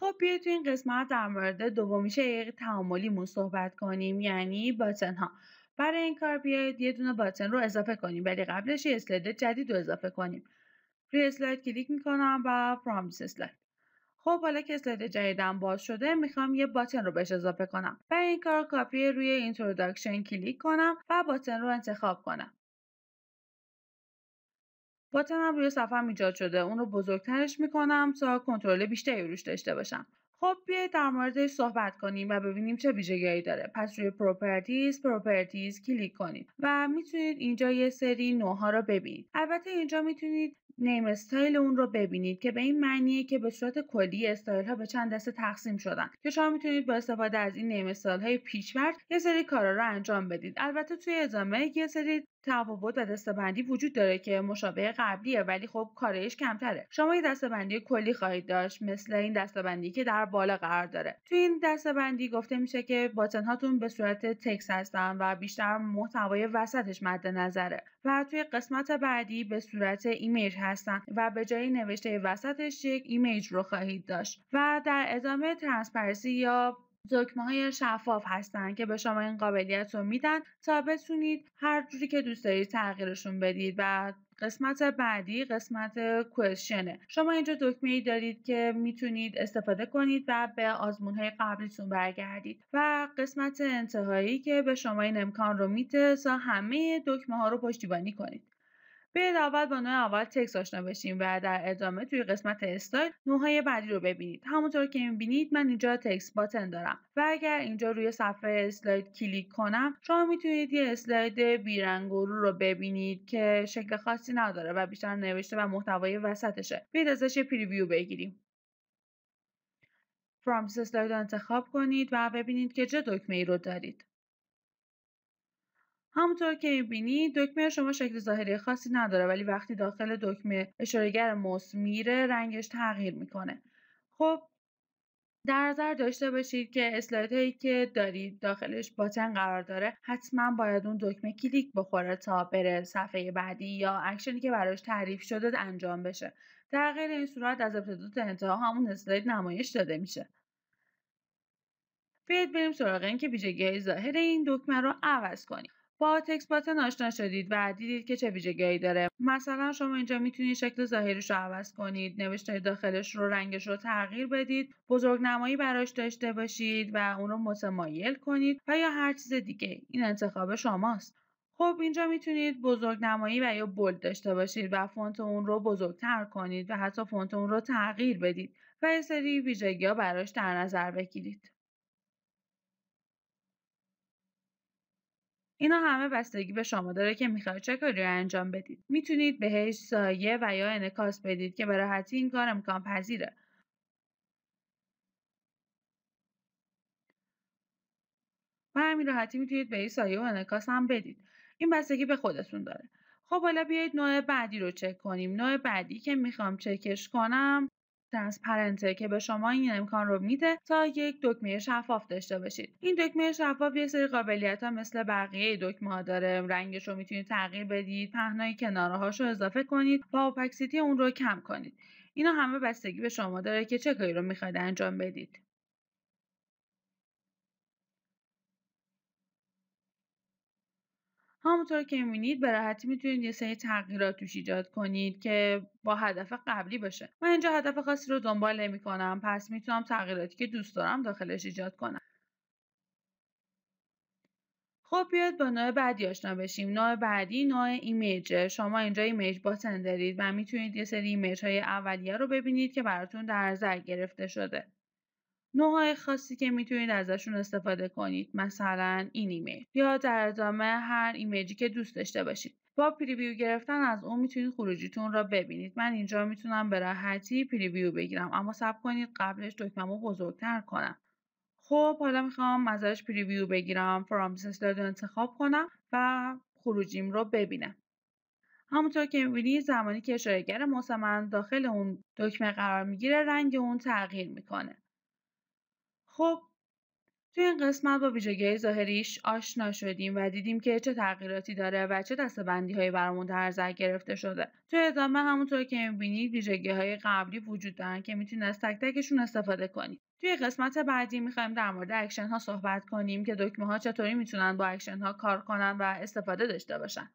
خب بیاید تو این قسمت در مورد دومی تعاملی تعاملیمون صحبت کنیم یعنی باتن ها برای این کار بیاید یه دونه باتن رو اضافه کنیم ولی قبلش یه اسلاید جدید رو اضافه کنیم روی اسلاید کلیک میکنم و پرامیس اسلاید خب حالا که اسلاید جدیدم باز شده میخوام یه باتن رو بهش اضافه کنم برای این کار کاپی روی اینتروداکشن کلیک کنم و باتن رو انتخاب کنم باتنم روی صفحه ایجاد شده اون رو بزرگترش میکنم تا کنترل بیشتری روش داشته باشم خب بیایید در موردش صحبت کنیم و ببینیم چه ویژگیهایی داره پس روی پروپرتیز پروپرتیز کلیک کنید و میتونید اینجا یه سری نوها رو ببینید البته اینجا میتونید نیم استایل اون رو ببینید که به این معنیه که به صورت کلی استایل ها به چند دسته تقسیم شدن که شما میتونید با استفاده از این نیم استایل های پیشورد یه سری کارا رو انجام بدید البته توی ادامه یه سری تفاوت و بندی وجود داره که مشابه قبلیه ولی خب کارش کمتره شما یه بندی کلی خواهید داشت مثل این دستبندی که در بالا قرار داره تو این دسته بندی گفته میشه که باتن هاتون به صورت تکس هستن و بیشتر محتوای وسطش مد نظره و توی قسمت بعدی به صورت ایمیج هستن و به جای نوشته وسطش یک ایمیج رو خواهید داشت و در ادامه ترانسپرسی یا دکمه های شفاف هستن که به شما این قابلیت رو میدن تا بتونید هر جوری که دوست دارید تغییرشون بدید و قسمت بعدی قسمت کوشنه شما اینجا دکمه ای دارید که میتونید استفاده کنید و به آزمون های قبلیتون برگردید و قسمت انتهایی که به شما این امکان رو میده تا همه دکمه ها رو پشتیبانی کنید برید اول با نوع اول تکس آشنا بشیم و در ادامه توی قسمت استایل نوهای بعدی رو ببینید همونطور که میبینید من اینجا تکس باتن دارم و اگر اینجا روی صفحه اسلاید کلیک کنم شما میتونید یه اسلاید بیرنگ رو رو ببینید که شکل خاصی نداره و بیشتر نوشته و محتوای وسطشه برید ازش یه پریویو بگیریم فرامس اسلاید رو انتخاب کنید و ببینید که چه دکمه ای رو دارید همونطور که میبینی دکمه شما شکل ظاهری خاصی نداره ولی وقتی داخل دکمه اشارهگر موس میره رنگش تغییر میکنه خب در نظر داشته باشید که اسلاید هایی که دارید داخلش باتن قرار داره حتما باید اون دکمه کلیک بخوره تا بره صفحه بعدی یا اکشنی که براش تعریف شده انجام بشه در غیر این صورت از ابتدا تا انتها همون اسلاید نمایش داده میشه بیاید بریم سراغ اینکه ویژگی ظاهر این دکمه رو عوض کنیم با تکست باتن آشنا شدید و دیدید که چه ویژگیهایی داره مثلا شما اینجا میتونید شکل ظاهریش رو عوض کنید نوشته داخلش رو رنگش رو تغییر بدید بزرگ نمایی براش داشته باشید و اون رو متمایل کنید و یا هر چیز دیگه این انتخاب شماست خب اینجا میتونید بزرگ نمایی و یا بولد داشته باشید و فونت اون رو بزرگتر کنید و حتی فونت اون رو تغییر بدید و یه سری ویژگی براش در نظر بگیرید. اینا همه بستگی به شما داره که میخواید چه کاری رو انجام بدید میتونید بهش سایه و یا انکاس بدید که به راحتی این کار امکان پذیره و همین راحتی میتونید به این سایه و انکاس هم بدید این بستگی به خودتون داره خب حالا بیایید نوع بعدی رو چک کنیم نوع بعدی که میخوام چکش کنم ترانسپرنته که به شما این امکان رو میده تا یک دکمه شفاف داشته باشید این دکمه شفاف یه سری قابلیت ها مثل بقیه دکمه ها داره رنگش رو میتونید تغییر بدید پهنای کناره رو اضافه کنید و اپکسیتی اون رو کم کنید اینا همه بستگی به شما داره که چه کاری رو میخواید انجام بدید همونطور که میبینید به راحتی میتونید یه سری تغییرات توش ایجاد کنید که با هدف قبلی باشه من اینجا هدف خاصی رو دنبال نمیکنم پس میتونم تغییراتی که دوست دارم داخلش ایجاد کنم خب بیاد با نوع بعدی آشنا بشیم نوع بعدی نوع ایمیج شما اینجا ایمیج باتن دارید و میتونید یه سری ایمیج های اولیه رو ببینید که براتون در نظر گرفته شده نوعهای خاصی که میتونید ازشون استفاده کنید مثلا این ایمیل یا در ادامه هر ایمیجی که دوست داشته باشید با پریویو گرفتن از اون میتونید خروجیتون را ببینید من اینجا میتونم به راحتی پریویو بگیرم اما صبر کنید قبلش دکمه بزرگتر کنم خب حالا میخوام ازش پریویو بگیرم فرام رو انتخاب کنم و خروجیم رو ببینم همونطور که میبینید زمانی که اشارهگر موسمن داخل اون دکمه قرار میگیره رنگ اون تغییر میکنه خب توی این قسمت با ویژگی ظاهریش آشنا شدیم و دیدیم که چه تغییراتی داره و چه دستبندی برامون در نظر گرفته شده تو ادامه همونطور که میبینید ویژگی های قبلی وجود دارن که میتونید از تک تکشون استفاده کنید توی قسمت بعدی میخوایم در مورد اکشن ها صحبت کنیم که دکمه ها چطوری میتونن با اکشن ها کار کنن و استفاده داشته باشن